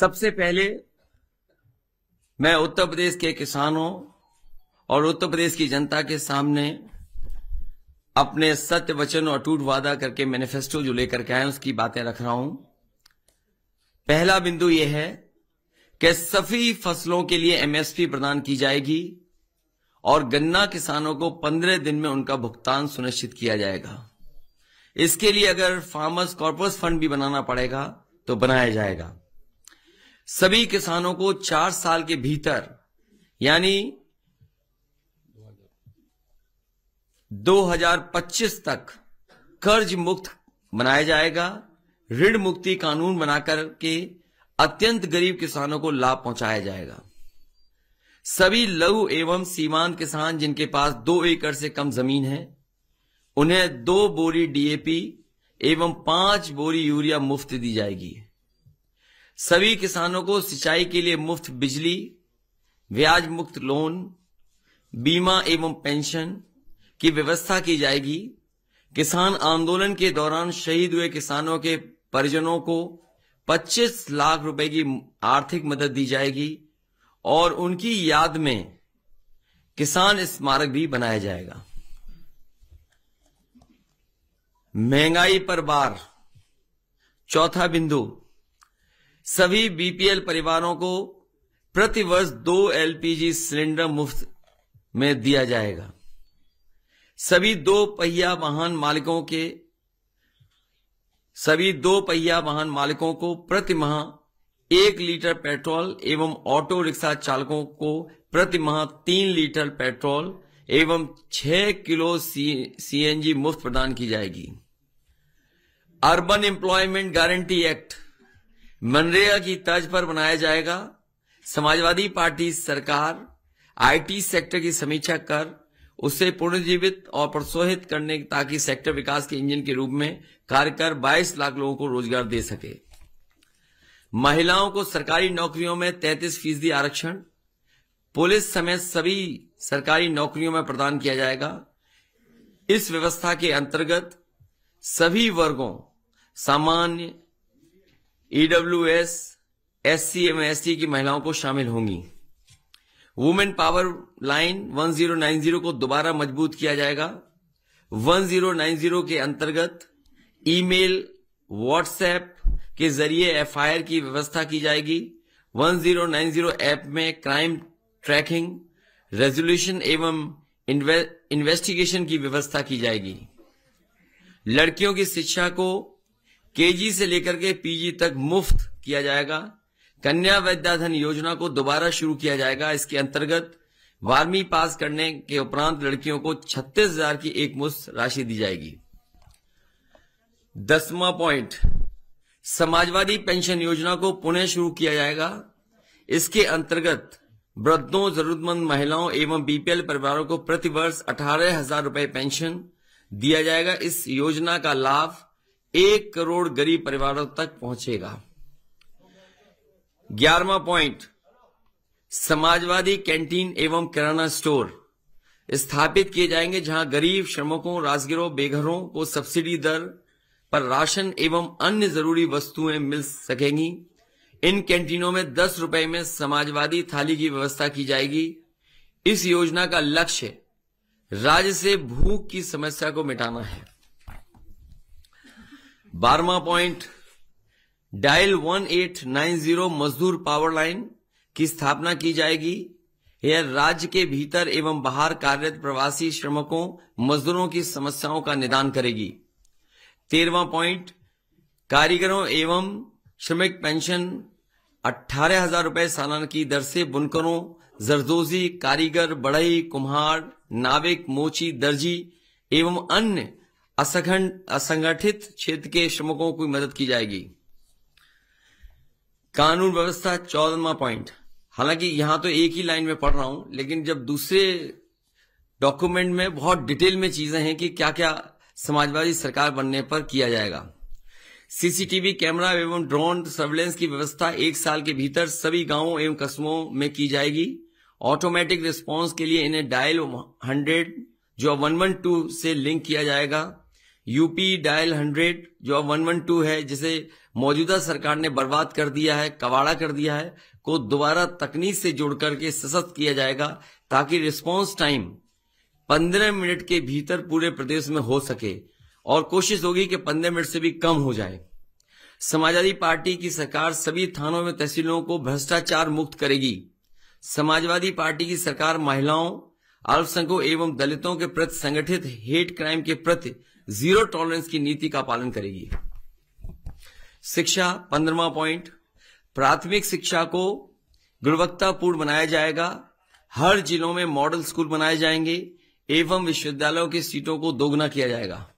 सबसे पहले मैं उत्तर प्रदेश के किसानों और उत्तर प्रदेश की जनता के सामने अपने सत्य वचन और अटूट वादा करके मैनिफेस्टो जो लेकर के आए उसकी बातें रख रहा हूं पहला बिंदु यह है कि सभी फसलों के लिए एमएसपी प्रदान की जाएगी और गन्ना किसानों को पंद्रह दिन में उनका भुगतान सुनिश्चित किया जाएगा इसके लिए अगर फार्मर्स कॉर्पोरेट फंड भी बनाना पड़ेगा तो बनाया जाएगा सभी किसानों को चार साल के भीतर यानी 2025 तक कर्ज मुक्त बनाया जाएगा ऋण मुक्ति कानून बनाकर के अत्यंत गरीब किसानों को लाभ पहुंचाया जाएगा सभी लघु एवं सीमांत किसान जिनके पास दो एकड़ से कम जमीन है उन्हें दो बोरी डीएपी एवं पांच बोरी यूरिया मुफ्त दी जाएगी सभी किसानों को सिंचाई के लिए मुफ्त बिजली ब्याज मुक्त लोन बीमा एवं पेंशन की व्यवस्था की जाएगी किसान आंदोलन के दौरान शहीद हुए किसानों के परिजनों को 25 लाख रुपए की आर्थिक मदद दी जाएगी और उनकी याद में किसान स्मारक भी बनाया जाएगा महंगाई पर बार चौथा बिंदु सभी बीपीएल परिवारों को प्रति वर्ष दो एलपीजी सिलेंडर मुफ्त में दिया जाएगा सभी दो पहिया वाहन मालिकों के सभी दो पहिया वाहन मालिकों को प्रति माह एक लीटर पेट्रोल एवं ऑटो रिक्शा चालकों को प्रति माह तीन लीटर पेट्रोल एवं छह किलो सीएनजी मुफ्त प्रदान की जाएगी अर्बन एम्प्लॉयमेंट गारंटी एक्ट मनरेगा की तर्ज पर बनाया जाएगा समाजवादी पार्टी सरकार आईटी सेक्टर की समीक्षा कर उसे पुनर्जीवित और प्रोत्साहित करने ताकि सेक्टर विकास के इंजन के रूप में कार्य कर 22 लाख लोगों को रोजगार दे सके महिलाओं को सरकारी नौकरियों में 33 फीसदी आरक्षण पुलिस समेत सभी सरकारी नौकरियों में प्रदान किया जाएगा इस व्यवस्था के अंतर्गत सभी वर्गों सामान्य EW S S C M S C की महिलाओं को शामिल होंगी वुमेन पावर लाइन 1090 को दोबारा मजबूत किया जाएगा 1090 के अंतर्गत ईमेल व्हाट्सएप के जरिए एफआईआर की व्यवस्था की जाएगी 1090 ऐप में क्राइम ट्रैकिंग रेजोल्यूशन एवं इन्वेस्टिगेशन की व्यवस्था की जाएगी लड़कियों की शिक्षा को केजी से लेकर के पीजी तक मुफ्त किया जाएगा कन्या विद्याधन योजना को दोबारा शुरू किया जाएगा इसके अंतर्गत बारहवीं पास करने के उपरांत लड़कियों को छत्तीस हजार की एक मुफ्त राशि दी जाएगी दसवा पॉइंट समाजवादी पेंशन योजना को पुनः शुरू किया जाएगा इसके अंतर्गत वृद्धों जरूरतमंद महिलाओं एवं बीपीएल परिवारों को प्रतिवर्ष अठारह हजार रूपये पेंशन दिया जाएगा इस योजना का लाभ एक करोड़ गरीब परिवारों तक पहुंचेगा ग्यारहवा पॉइंट समाजवादी कैंटीन एवं किराना स्टोर स्थापित किए जाएंगे जहां गरीब श्रमिकों राजगिरों बेघरों को सब्सिडी दर पर राशन एवं अन्य जरूरी वस्तुएं मिल सकेंगी इन कैंटीनों में दस रुपए में समाजवादी थाली की व्यवस्था की जाएगी इस योजना का लक्ष्य राज्य से भूख की समस्या को मिटाना है बारवा पॉइंट डायल 1890 मजदूर पावर लाइन की स्थापना की जाएगी यह राज्य के भीतर एवं बाहर कार्यरत प्रवासी श्रमिकों मजदूरों की समस्याओं का निदान करेगी तेरवा पॉइंट कारीगरों एवं श्रमिक पेंशन अट्ठारह हजार रूपये सालाना की दर से बुनकरों जरदोजी कारीगर बढ़ई कुम्हार नाविक मोची दर्जी एवं अन्य असंगठन असंगठित क्षेत्र के श्रमिकों को मदद की जाएगी कानून व्यवस्था चौदहवा पॉइंट हालांकि यहां तो एक ही लाइन में पढ़ रहा हूं लेकिन जब दूसरे डॉक्यूमेंट में बहुत डिटेल में चीजें हैं कि क्या क्या समाजवादी सरकार बनने पर किया जाएगा सीसीटीवी कैमरा एवं ड्रोन सर्वेलेंस की व्यवस्था एक साल के भीतर सभी गांवों एवं कस्बों में की जाएगी ऑटोमेटिक रिस्पांस के लिए इन्हें डायल हंड्रेड जो वन वन टू से लिंक किया जाएगा यूपी डायल हंड्रेड जो अब वन वन टू है जिसे मौजूदा सरकार ने बर्बाद कर दिया है कवाड़ा कर दिया है को दोबारा तकनीक से जोड़ करके सशक्त किया जाएगा ताकि रिस्पांस टाइम पंद्रह मिनट के भीतर पूरे प्रदेश में हो सके और कोशिश होगी कि पंद्रह मिनट से भी कम हो जाए समाजवादी पार्टी की सरकार सभी थानों में तहसीलों को भ्रष्टाचार मुक्त करेगी समाजवादी पार्टी की सरकार महिलाओं अल्पसंख्यकों एवं दलितों के प्रति संगठित हेट क्राइम के प्रति जीरो टॉलरेंस की नीति का पालन करेगी शिक्षा पंद्रवा पॉइंट प्राथमिक शिक्षा को गुणवत्तापूर्ण बनाया जाएगा हर जिलों में मॉडल स्कूल बनाए जाएंगे एवं विश्वविद्यालयों की सीटों को दोगुना किया जाएगा